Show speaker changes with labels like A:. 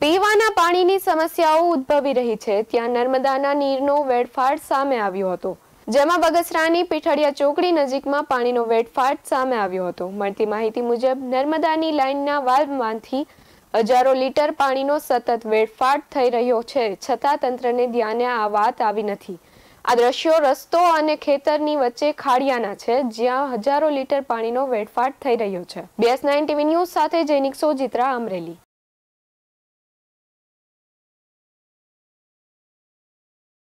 A: પીવાના પાણીની સમસ્યાઓ ઉદ્ભવી રહી છે ત્યાં નર્મદાના નીરનો વેડફાટ સામે આવ્યો હતો જેમાં બગસરાની પીઠડિયા ચોકડી નજીકમાં પાણીનો વેડફાટ સામે આવ્યો હતો મળતી માહિતી મુજબ નર્મદાની લાઇનના વાલ્વમાંથી હજારો લીટર પાણીનો સતત વેડફાટ થઈ રહ્યો છે છતાં તંત્રને ધ્યાને આ વાત આવી નથી આ દ્રશ્યો રસ્તો અને ખેતરની વચ્ચે ખાડિયાના છે જ્યાં હજારો લીટર પાણીનો વેડફાટ થઈ રહ્યો છે બીએસ નાઇન ટીવી ન્યૂઝ સાથે જૈનિક સોજિત્રા અમરેલી